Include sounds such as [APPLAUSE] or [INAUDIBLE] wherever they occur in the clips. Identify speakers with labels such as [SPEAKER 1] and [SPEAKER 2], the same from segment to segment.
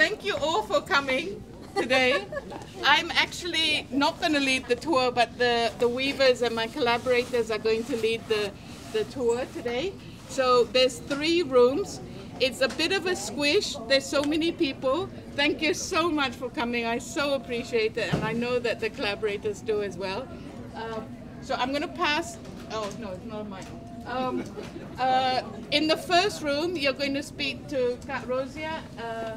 [SPEAKER 1] thank you all for coming today. I'm actually not going to lead the tour, but the, the weavers and my collaborators are going to lead the, the tour today. So there's three rooms. It's a bit of a squish. There's so many people. Thank you so much for coming. I so appreciate it, and I know that the collaborators do as well. Um, so I'm going to pass. Oh, no, it's not mine. Um, uh, in the first room, you're going to speak to Kat Rosia. Uh,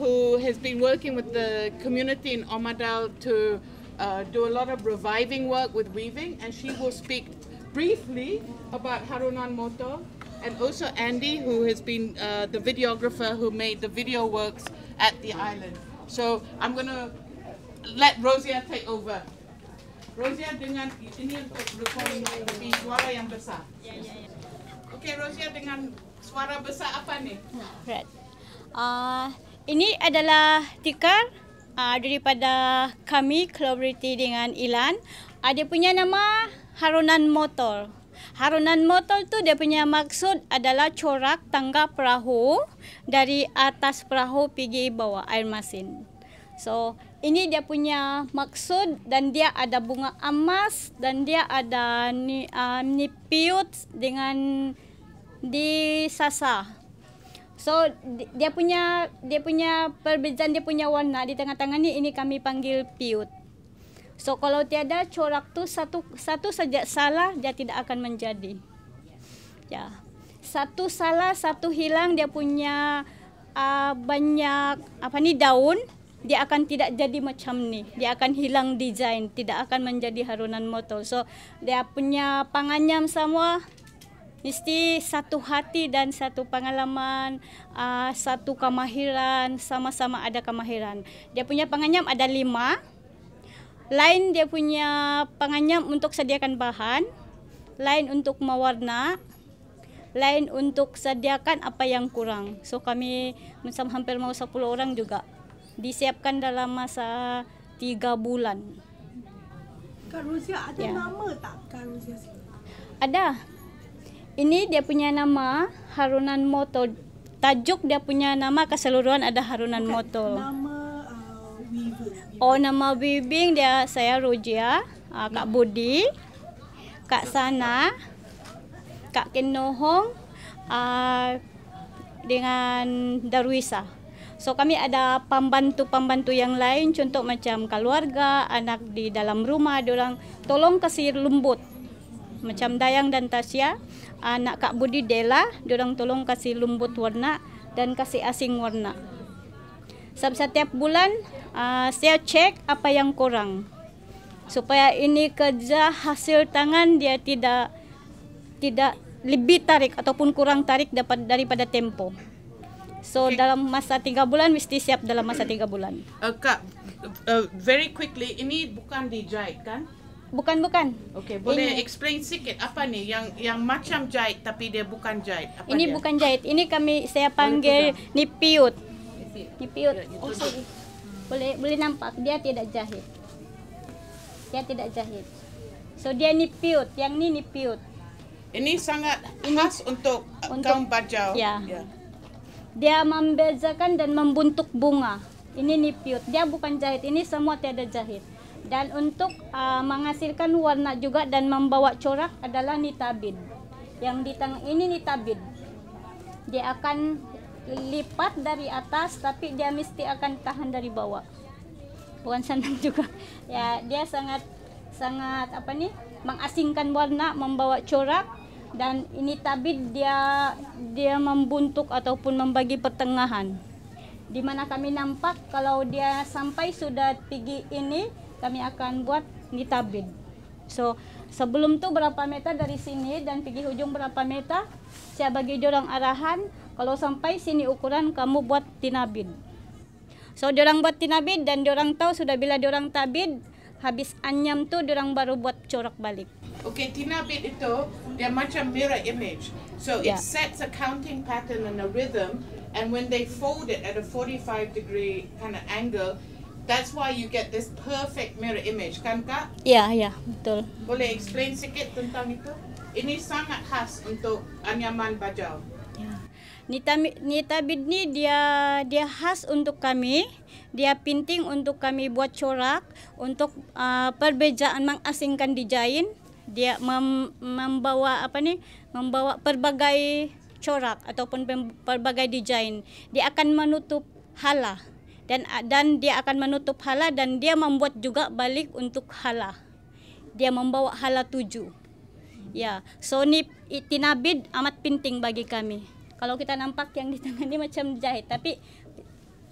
[SPEAKER 1] who has been working with the community in Omadal to uh, do a lot of reviving work with weaving, and she will speak briefly about Harunan Moto, and also Andy, who has been uh, the videographer who made the video works at the island. So I'm going to let Rosia take over. Rosia dengan ini recording lebih suara yang besar. Oke, okay, Rosia dengan suara besar apa nih? Hmm, Red. Uh,
[SPEAKER 2] ini adalah tikar uh, daripada kami collaborate dengan Ilan. Uh, dia punya nama Harunan Motor. Harunan Motor tu dia punya maksud adalah corak tangga perahu dari atas perahu pergi bawah air masin. So, ini dia punya maksud dan dia ada bunga emas dan dia ada ni uh, ah, nipiut dengan di sasa. So dia punya dia punya perbezaan dia punya warna di tengah-tengah ni ini kami panggil piut. So kalau tiada corak tu satu satu saja salah dia tidak akan menjadi. Ya. Yeah. Satu salah satu hilang dia punya uh, banyak apa ni daun dia akan tidak jadi macam ni. Dia akan hilang desain, tidak akan menjadi harunan motor. So dia punya panganyam semua mesti satu hati dan satu pengalaman, uh, satu kemahiran, sama-sama ada kemahiran. Dia punya penganyam ada lima. Lain dia punya penganyam untuk sediakan bahan, lain untuk mewarna, lain untuk sediakan apa yang kurang. So kami macam hampir mau sepuluh orang juga disiapkan dalam masa tiga bulan. Kak Rusia ada ya. nama tak Kak Rusia? Ada ini dia punya nama Harunan Moto. Tajuk dia punya nama keseluruhan ada Harunan Bukan, Moto. Nama uh, Oh nama bibing dia saya Rujia, uh, Kak nama. Hmm. Budi, Kak Sana, Kak Kenohong uh, dengan Darwisa. So kami ada pembantu-pembantu yang lain contoh macam keluarga, anak di dalam rumah, diorang tolong kasih lembut macam Dayang dan Tasya anak Kak Budi Dela diorang tolong kasih lumbut warna dan kasih asing warna Sab setiap bulan uh, saya cek apa yang kurang supaya ini kerja hasil tangan dia tidak tidak lebih tarik ataupun kurang tarik daripada tempo. So okay. dalam masa tiga bulan mesti siap
[SPEAKER 1] dalam masa tiga bulan. Uh, Kak, uh, very quickly ini bukan dijahit kan? bukan bukan. Okey, boleh ini. explain sikit apa ni yang yang macam jahit tapi dia bukan jahit. Apa ini dia? bukan jahit. Ini kami saya panggil nipiut. Nipiut. Ni ya, oh, piut.
[SPEAKER 2] boleh boleh nampak dia tidak jahit. Dia tidak jahit. So dia nipiut. yang ni nipiut.
[SPEAKER 1] Ini sangat khas ini uh, untuk, kaum bajau. Ya. ya.
[SPEAKER 2] Dia membezakan dan membentuk bunga. Ini nipiut. Dia bukan jahit. Ini semua tiada jahit dan untuk uh, menghasilkan warna juga dan membawa corak adalah nitabin yang di tengah ini nitabin dia akan lipat dari atas tapi dia mesti akan tahan dari bawah bukan senang [LAUGHS] juga ya dia sangat sangat apa nih mengasingkan warna membawa corak dan ini tabit dia dia membuntuk ataupun membagi pertengahan di mana kami nampak kalau dia sampai sudah tinggi ini kami akan buat nitabid. So, sebelum tu berapa meter dari sini dan pergi hujung berapa meter, saya bagi orang arahan, kalau sampai sini ukuran kamu buat tinabid. So, orang buat tinabid dan orang tahu sudah bila orang tabid, habis anyam tu orang
[SPEAKER 1] baru buat corak balik. Okay, tinabid itu dia macam mirror image. So, it yeah. sets a counting pattern and a rhythm and when they fold it at a 45 degree kind of angle, That's why you get this perfect mirror image, kan kak?
[SPEAKER 2] Ya, yeah, ya, yeah, betul. Boleh explain
[SPEAKER 1] sikit tentang itu? Ini sangat khas untuk anyaman bajau. Ya.
[SPEAKER 2] Nita nitabid ni dia dia khas untuk kami. Dia penting untuk kami buat corak untuk uh, perbezaan mengasingkan dijain. Dia mem, membawa apa ni? Membawa pelbagai corak ataupun pelbagai dijain. Dia akan menutup halah dan dan dia akan menutup hala dan dia membuat juga balik untuk hala. Dia membawa hala tuju. Ya, so ni itinabid amat penting bagi kami. Kalau kita nampak yang di tangan ini macam jahit, tapi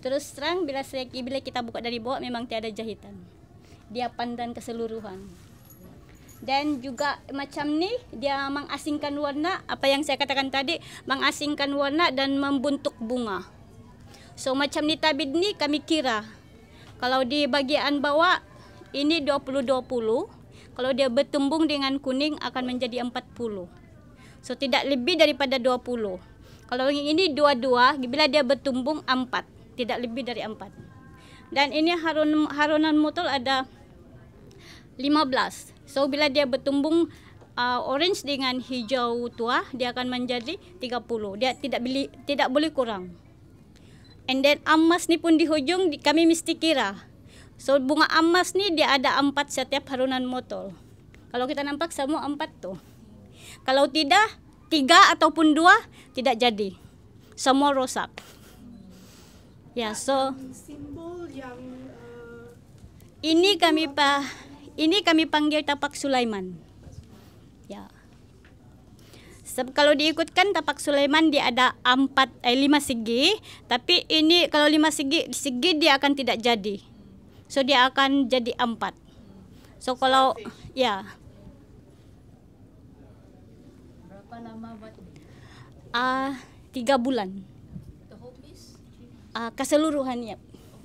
[SPEAKER 2] terus terang bila saya bila kita buka dari bawah memang tiada jahitan. Dia pandan keseluruhan. Dan juga macam ni dia mengasingkan warna apa yang saya katakan tadi mengasingkan warna dan membentuk bunga. So macam ni tabid ni kami kira. Kalau di bagian bawah ini 20-20. Kalau dia bertumbung dengan kuning akan menjadi 40. So tidak lebih daripada 20. Kalau ini 2-2 bila dia bertumbung 4. Tidak lebih dari 4. Dan ini harun, harunan mutul ada 15. So bila dia bertumbung uh, orange dengan hijau tua dia akan menjadi 30. Dia tidak beli, tidak boleh kurang. And then emas ni pun di hujung kami mesti kira. So bunga emas ni dia ada empat setiap harunan motol. Kalau kita nampak semua empat tu. Kalau tidak, tiga ataupun dua tidak jadi. Semua rosak. Ya, yeah, so simbol yang uh, ini kami pa ini kami panggil tapak Sulaiman. Sebab kalau diikutkan tapak Sulaiman dia ada empat eh, lima segi, tapi ini kalau lima segi segi dia akan tidak jadi. So dia akan jadi empat. So kalau ya.
[SPEAKER 3] Berapa lama buat
[SPEAKER 2] Ah, uh, tiga bulan. Ah, uh, keseluruhan ya.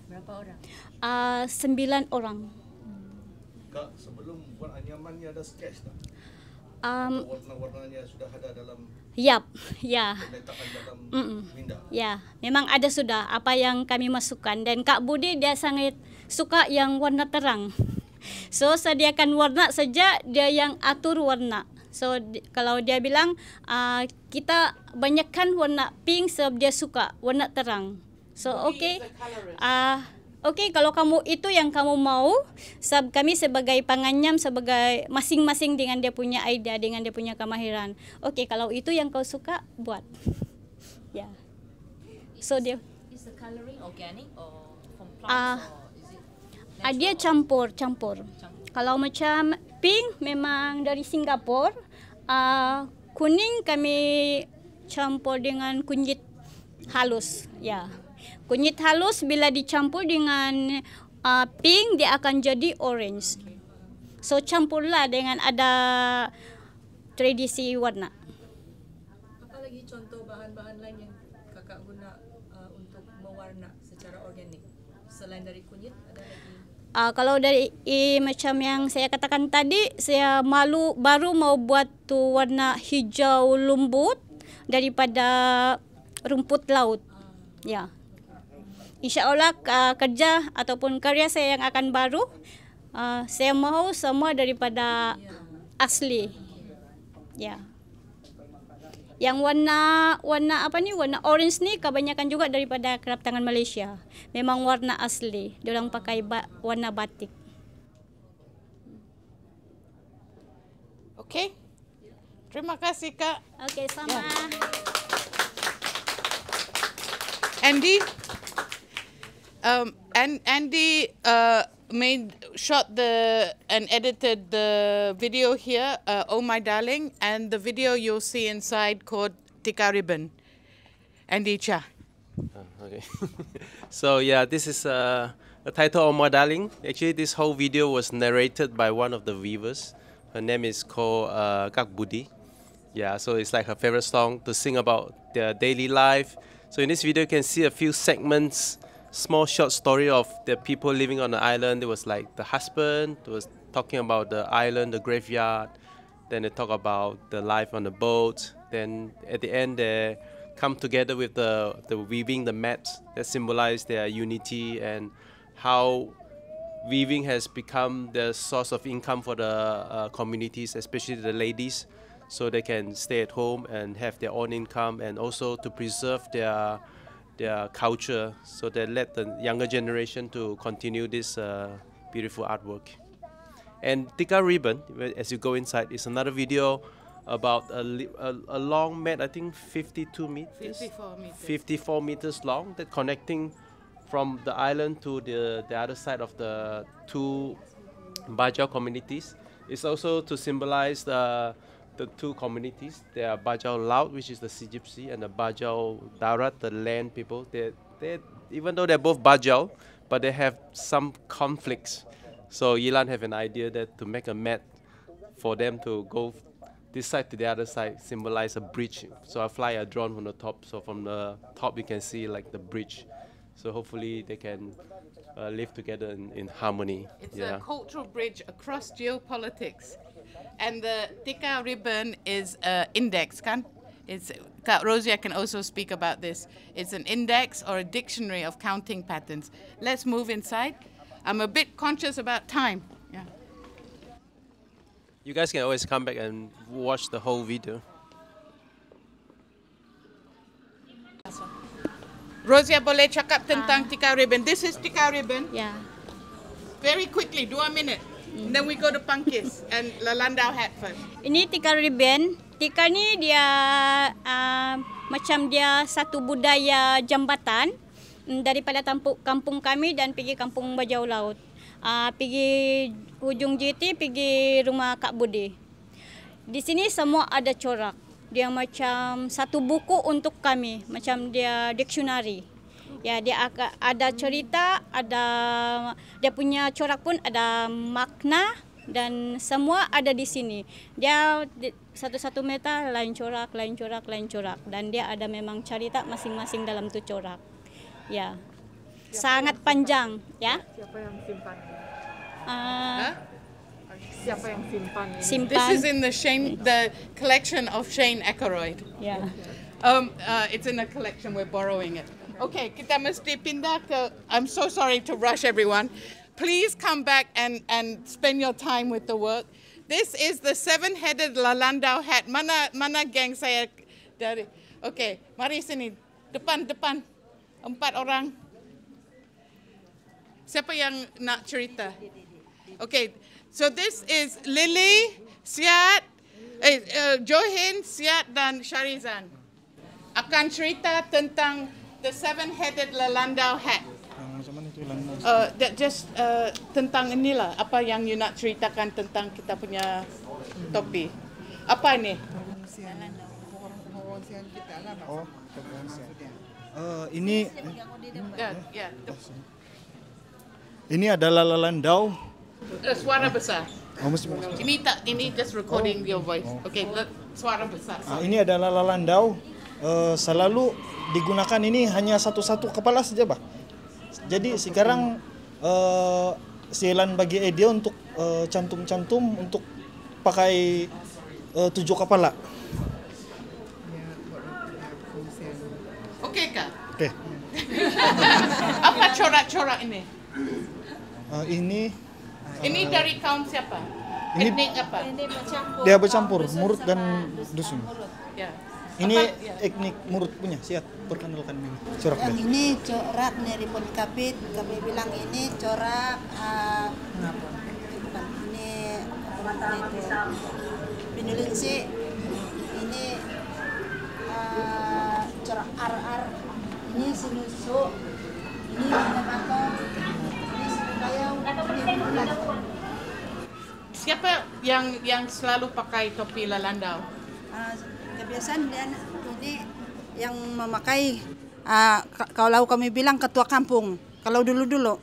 [SPEAKER 2] Berapa orang? Ah, uh, sembilan orang.
[SPEAKER 1] Kak, sebelum buat anyaman ni ada sketch tak? um, warna-warnanya [LAUGHS]
[SPEAKER 2] ya. Yeah. Ya, yeah. memang ada sudah apa yang kami masukkan dan Kak Budi dia sangat suka yang warna terang. [LAUGHS] So sediakan warna saja dia yang atur warna. So di, kalau dia bilang uh, kita banyakkan warna pink sebab dia suka warna terang. So okay. Uh, Okey, kalau kamu itu yang kamu mau, sab kami sebagai panganyam sebagai masing-masing dengan dia punya idea, dengan dia punya kemahiran. Okey, kalau itu yang kau suka, buat. Ya. Yeah. So dia is the coloring organic or from plants uh, or is it ah, dia campur, campur, campur. Kalau macam pink memang dari Singapura. Uh, kuning kami campur dengan kunyit halus. Ya. Yeah. Kunyit halus bila dicampur dengan uh, pink dia akan jadi orange. So campurlah dengan ada tradisi warna.
[SPEAKER 3] Apa lagi contoh bahan-bahan lain yang kakak guna uh, untuk mewarna secara organik
[SPEAKER 2] selain dari kunyit ada lagi? Uh, kalau dari i, macam yang saya katakan tadi saya malu baru mau buat tu warna hijau lembut daripada rumput laut. Ah. Ya. Yeah insyaallah uh, kerja ataupun karya saya yang akan baru uh, saya mahu semua daripada asli ya yeah. Yang warna warna apa ni warna orange ni kebanyakan juga daripada kerap tangan Malaysia. Memang warna asli. Diorang pakai ba- warna batik.
[SPEAKER 1] Okay, Terima kasih kak. Okay sama. Yeah. Andy. Um, and Andy uh, made shot the and edited the video here, uh, "Oh My Darling," and the video you'll see inside called "Tika Ribbon." Andy Cha.
[SPEAKER 4] Uh, ah, okay. [LAUGHS] so yeah, this is uh, the title "Oh My Darling." Actually, this whole video was narrated by one of the viewers. Her name is called uh, Kak Budi. Yeah, so it's like her favorite song to sing about their daily life. So in this video, you can see a few segments small short story of the people living on the island. It was like the husband was talking about the island, the graveyard. Then they talk about the life on the boat. Then at the end, they come together with the, the weaving, the mat that symbolize their unity and how weaving has become the source of income for the uh, communities, especially the ladies, so they can stay at home and have their own income and also to preserve their their culture, so they let the younger generation to continue this uh, beautiful artwork. And Tika Ribbon, as you go inside, is another video about a, a, a long mat, I think 52 meters, 54 meters, 54 meters long, that connecting from the island to the, the other side of the two Bajau communities. It's also to symbolize the the two communities. There are Bajau Laut, which is the Sea and the Bajau Darat, the land people. They, they, even though they're both Bajau, but they have some conflicts. So Yilan have an idea that to make a mat for them to go this side to the other side symbolize a bridge. So I fly a drone from the top. So from the top you can see like the bridge. So hopefully they can uh, live together in, in harmony. It's yeah. a
[SPEAKER 1] cultural bridge across geopolitics. And the tikka ribbon is an uh, index. Can it's Rosia can also speak about this. It's an index or a dictionary of counting patterns. Let's move inside. I'm a bit conscious about time. Yeah.
[SPEAKER 4] You guys can always come back and watch the whole video.
[SPEAKER 1] Rosia boleh cakap tentang tikar ribbon. This is tikar ribbon. Yeah. Very quickly, do a minute. And mm. then we go to Pankis and Lalandau Hatford.
[SPEAKER 2] Ini tikar ribbon. Tikar ni dia uh, macam dia satu budaya jambatan mm, daripada tampuk kampung kami dan pergi kampung Bajau Laut. Uh, pergi ujung JT pergi rumah Kak Budi. Di sini semua ada corak. Dia macam satu buku untuk kami, macam dia dictionary. Ya, dia akan ada cerita, ada dia punya corak pun ada makna dan semua ada di sini. Dia satu-satu meta lain corak, lain corak, lain corak dan dia ada memang cerita masing-masing dalam tu corak. Ya. Sangat
[SPEAKER 1] panjang,
[SPEAKER 2] ya. Siapa yang simpan? Uh, Siapa yang simpan? This is in
[SPEAKER 1] the Shane, the collection of Shane Eckeroyd. Yeah. Um, uh, it's in a collection. We're borrowing it. Okay, kita mesti pindah ke. I'm so sorry to rush everyone. Please come back and, and spend your time with the work. This is the seven-headed Lalandau hat. Mana mana geng saya dari? Okay, mari sini. Depan depan. Empat orang. Siapa yang nak cerita? Okay, so this is Lily, Siat, eh, uh, Johin, Siat dan Sharizan Akan cerita tentang the seven-headed Lelandau hat. Ah, macam mana tu Lelandau? Uh, just uh, tentang inilah apa yang you nak ceritakan tentang kita punya topi. Apa ni? Pengurusan kita lah. Oh,
[SPEAKER 5] pengurusan. Uh,
[SPEAKER 1] ini oh,
[SPEAKER 2] ini adalah lalandau.
[SPEAKER 1] Suara besar. Oh, Ini tak ini just recording oh. your voice. Oh. Okay, suara besar. Ah,
[SPEAKER 2] ini adalah lalandau. uh, selalu digunakan ini hanya satu-satu kepala saja Pak. jadi
[SPEAKER 5] sekarang uh, eh, silan bagi Edia untuk eh, cantum-cantum untuk pakai uh, tujuh kepala
[SPEAKER 1] oke kak oke [LAUGHS] apa corak-corak ini uh, ini ini dari kaum siapa ini, etnik apa? Dia bercampur, murut
[SPEAKER 5] dan dusun.
[SPEAKER 1] Ya. Ini iya.
[SPEAKER 5] teknik murut punya, siap perkenalkan ini. Corak Yang ini
[SPEAKER 1] corak dari Ponikapit,
[SPEAKER 2] kami bilang ini corak uh, ini Pinulin ini uh, corak ar-ar ini sinusu ini kata-kata ini
[SPEAKER 1] ini siapa yang yang selalu pakai topi lalandau?
[SPEAKER 2] Uh, kebiasaan dan ini yang memakai uh, kalau kami bilang ketua kampung kalau dulu-dulu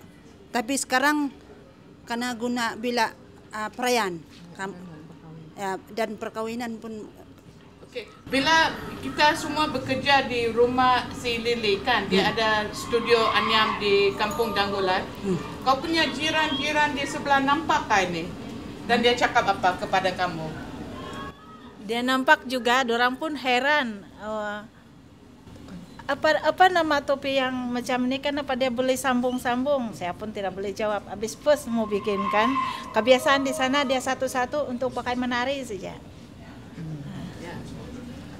[SPEAKER 2] tapi sekarang karena guna bila uh, perayaan
[SPEAKER 1] kam, ya, dan perkawinan pun okay. bila kita semua bekerja di rumah si Lili kan dia hmm. ada studio anyam di kampung Danggolan hmm. kau punya jiran-jiran di sebelah nampak kan ini dan dia cakap apa kepada kamu
[SPEAKER 2] dia nampak juga orang pun heran uh, apa apa nama topi yang macam ini kan apa dia boleh sambung-sambung saya pun tidak boleh jawab habis first mau bikin kan kebiasaan di sana dia satu-satu untuk pakai menari saja hmm.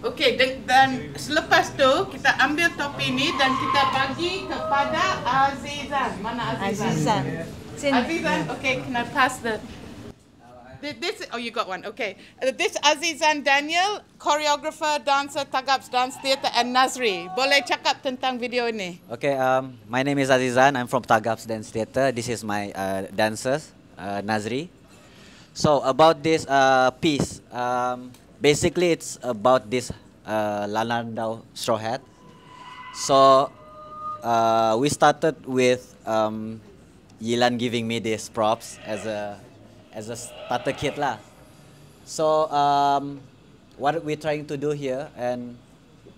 [SPEAKER 1] Okey dan, selepas tu kita ambil topi ini dan kita bagi kepada Azizan. Mana Azizan? Azizan. Azizan, okey, can pass the This, oh, you got one. Okay. Uh, this Aziz and Daniel, choreographer, dancer, Tagaps Dance Theatre and Nazri. Boleh cakap tentang video ini?
[SPEAKER 5] Okay, um, my name is Azizan. I'm from Tagaps Dance Theatre. This is my uh, dancers, uh, Nazri. So about this uh, piece, um, basically it's about this uh, Lalandau straw hat. So uh, we started with um, Yilan giving me these props as a as a starter kit lah. So um, what we're trying to do here and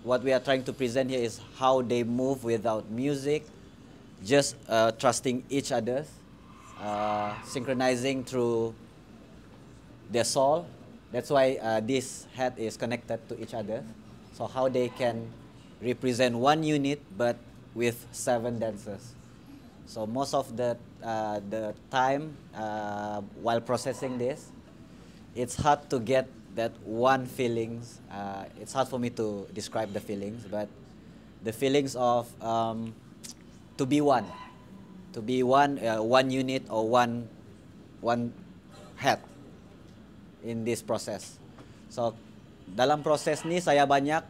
[SPEAKER 5] what we are trying to present here is how they move without music, just uh, trusting each other, uh, synchronizing through their soul. That's why uh, this head is connected to each other. So how they can represent one unit but with seven dancers. So most of the uh, the time uh, while processing this. It's hard to get that one feelings. Uh, it's hard for me to describe the feelings, but the feelings of um, to be one, to be one, uh, one unit or one, one head in this process. So dalam proses ni saya banyak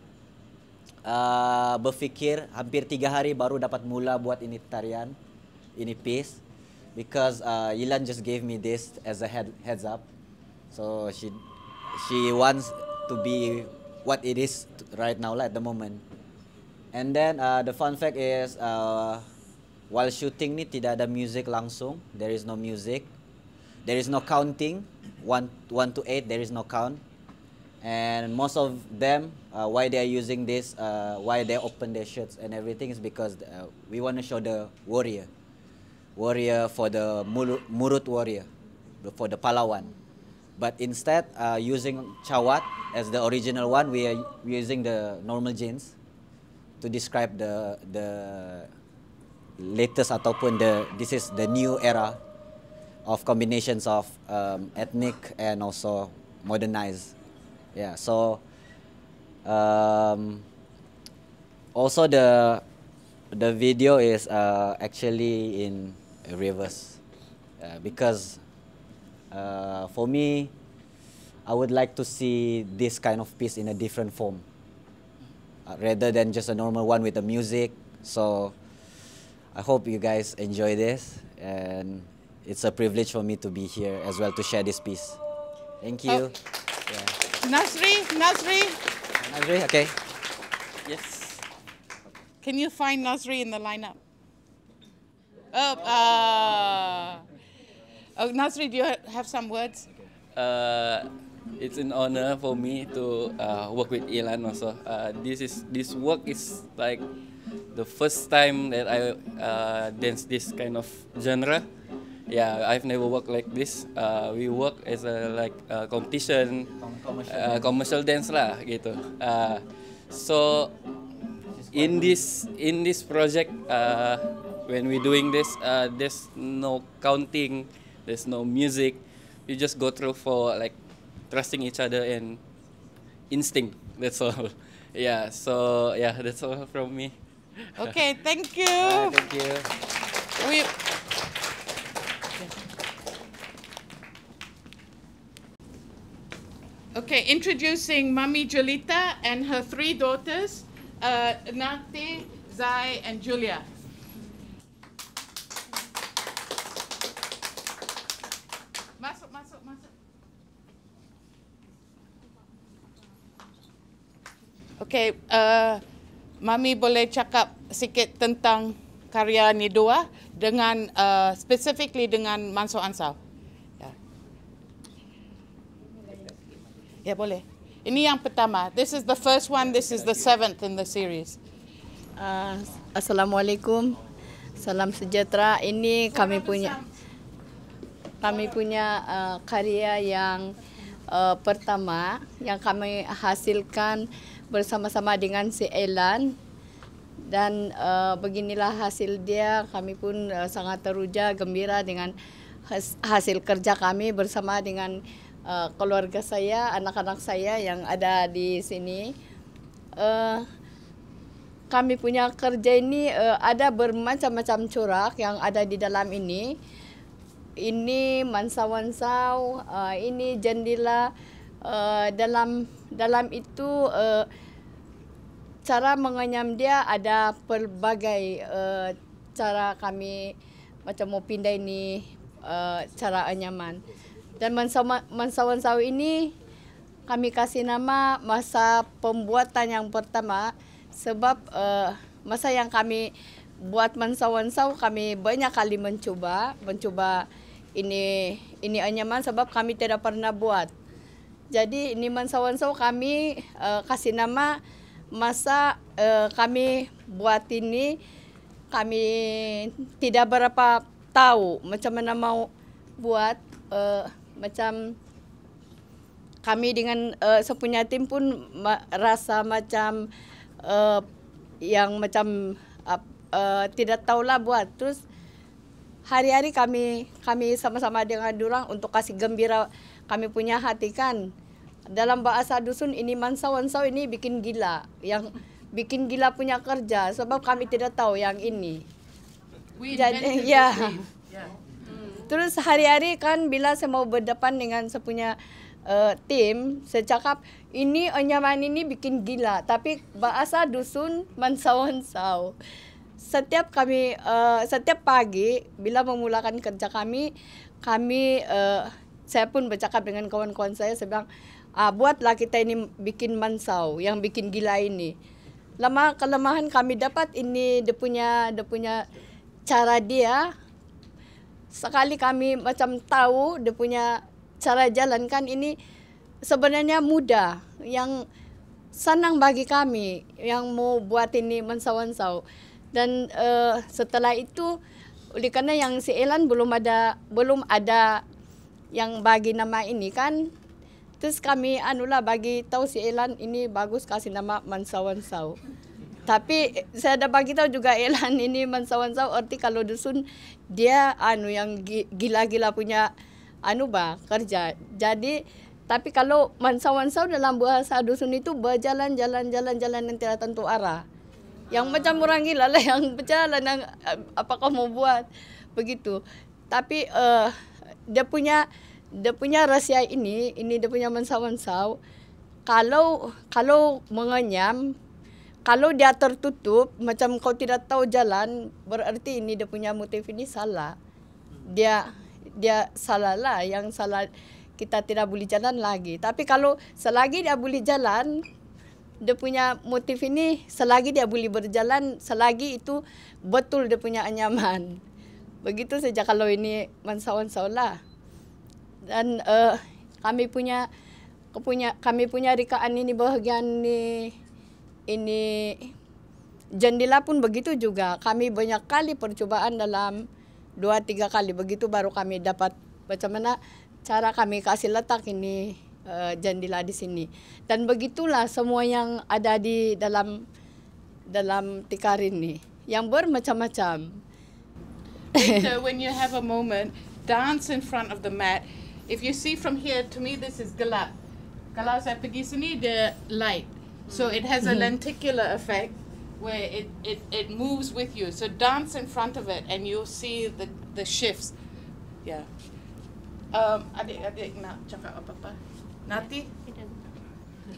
[SPEAKER 5] uh, berfikir hampir tiga hari baru dapat mula buat ini tarian, ini piece because uh, just gave me this as a head, heads up. So she she wants to be what it is right now like, at the moment. And then uh, the fun fact is uh, while shooting ni tidak ada music langsung. There is no music. There is no counting. One one to eight. There is no count. And most of them, uh, why they are using this, uh, why they open their shirts and everything is because uh, we want to show the warrior warrior, for the Murut warrior, for the Palawan. But instead, uh, using Chawat as the original one, we are using the normal genes to describe the the latest ataupun the this is the new era of combinations of um, ethnic and also modernized. Yeah, so um, also the the video is uh, actually in rivers uh, because uh, for me, I would like to see this kind of piece in a different form uh, rather than just a normal one with the music. So I hope you guys enjoy this and it's a privilege for me to be here as well to share this piece. Thank you. Oh.
[SPEAKER 1] Yeah. Nasri, Nasri.
[SPEAKER 5] Nasri, okay. Yes.
[SPEAKER 1] Can you find Nasri in the lineup? Oh, uh, oh Nasri, do you have some words?
[SPEAKER 5] Uh, it's an honor for me to uh, work with Ilan also. Uh, this is this work is like the first time that I uh, dance this kind of genre. Yeah, I've never worked like this. Uh, we work as a like competition, commercial, uh, commercial dance lah gitu. Uh, so in this in this project. Uh, when we're doing this, uh, there's no counting, there's no music. You just go through for like trusting each other and instinct. That's all. [LAUGHS] yeah. So yeah, that's all from me. Okay.
[SPEAKER 1] [LAUGHS] Thank you. Uh, thank
[SPEAKER 5] you.
[SPEAKER 1] We. Okay, introducing Mami Jolita and her three daughters, uh, Nate, Zai, and Julia. Okay, uh, Mami boleh cakap sikit tentang karya ni dua dengan uh, specifically dengan Manso Ansar. Ya. ya boleh. Ini yang pertama. This is the first one. This is the seventh in
[SPEAKER 3] the series. Uh, Assalamualaikum. Salam sejahtera. Ini kami punya kami punya uh, karya yang uh, pertama yang kami hasilkan uh, bersama-sama dengan si Elan dan uh, beginilah hasil dia kami pun uh, sangat teruja gembira dengan hasil kerja kami bersama dengan uh, keluarga saya anak-anak saya yang ada di sini uh, kami punya kerja ini uh, ada bermacam-macam corak yang ada di dalam ini ini mansawansaw uh, ini jendela Eh, dalam dalam itu uh, cara menganyam dia ada pelbagai uh, cara kami macam mau pindah ini uh, cara anyaman dan mansawan saw ini kami kasih nama masa pembuatan yang pertama sebab uh, masa yang kami buat mansawan saw kami banyak kali mencuba mencuba ini ini anyaman sebab kami tidak pernah buat jadi Niman Sawansaw kami uh, kasih nama masa uh, kami buat ini kami tidak berapa tahu macam mana mau buat uh, macam kami dengan uh, sepunya tim pun ma- rasa macam uh, yang macam uh, uh, tidak tahulah buat terus hari-hari kami kami sama-sama dengan durang untuk kasih gembira kami punya hati kan dalam bahasa dusun ini mansau-mansau ini bikin gila yang bikin gila punya kerja sebab kami tidak tahu yang ini jadi ya hmm. yeah. Terus hari-hari kan bila saya mau berdepan dengan sepunya uh, eh, tim, saya cakap ini onyaman ini bikin gila. Tapi bahasa dusun mansau-mansau. Setiap kami uh, setiap pagi bila memulakan kerja kami, kami uh, saya pun bercakap dengan kawan-kawan saya saya bilang ah, buatlah kita ini bikin mansau yang bikin gila ini lama kelemahan kami dapat ini dia punya dia punya cara dia sekali kami macam tahu dia punya cara jalankan ini sebenarnya mudah yang senang bagi kami yang mau buat ini mensau-mensau dan uh, setelah itu oleh kerana yang si Elan belum ada belum ada yang bagi nama ini kan. Terus kami anulah bagi tahu si Elan ini bagus kasih nama Mansawan Sau. Tapi saya dah bagi tahu juga Elan ini Mansawan Sau erti kalau dusun dia anu yang gila-gila punya anu bah kerja. Jadi tapi kalau Mansawan Sau dalam bahasa dusun itu berjalan jalan jalan jalan yang tidak tentu arah. Yang macam orang gila lah [LAUGHS] yang berjalan yang eh, apa kau mau buat begitu. Tapi uh, dia punya dia punya rahsia ini ini dia punya mansau-mansau kalau kalau mengenyam, kalau dia tertutup macam kau tidak tahu jalan berarti ini dia punya motif ini salah dia dia salah lah yang salah kita tidak boleh jalan lagi tapi kalau selagi dia boleh jalan dia punya motif ini selagi dia boleh berjalan selagi itu betul dia punya anyaman begitu saja kalau ini mansawan lah dan uh, kami punya kepunya kami punya rikaan ini bahagian ini ini jendela pun begitu juga kami banyak kali percobaan dalam dua tiga kali begitu baru kami dapat macam mana cara kami kasih letak ini uh, jendela di sini dan begitulah semua yang ada di dalam dalam tikar ini yang bermacam-macam. macam later
[SPEAKER 1] when you have a moment, dance in front of the mat. If you see from here, to me this is gala. Gala is a sini light. So it has a mm-hmm. lenticular effect where it, it, it moves with you. So dance in front of it and you'll see the, the shifts. Yeah. Um, adik-adik nak cakap apa-apa? Nanti?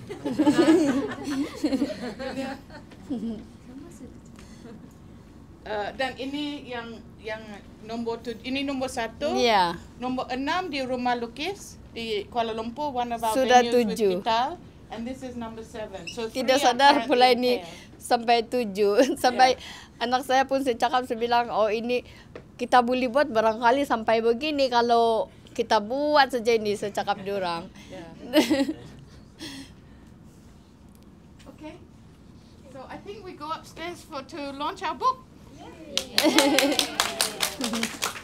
[SPEAKER 1] [LAUGHS] [LAUGHS] Uh, dan ini yang yang nombor tu ini nombor satu. Ya. Yeah. Nombor enam di rumah lukis di Kuala Lumpur one of our Sudah venues And this is number seven. So Tidak sadar pula ini there.
[SPEAKER 3] sampai tujuh. [LAUGHS] sampai yeah. anak saya pun saya cakap, saya oh ini kita boleh buat barangkali sampai begini kalau kita buat saja ini, saya cakap diorang. Yeah. [LAUGHS] okay. So
[SPEAKER 1] I think we go upstairs for to launch our book. Yay.
[SPEAKER 2] [LAUGHS]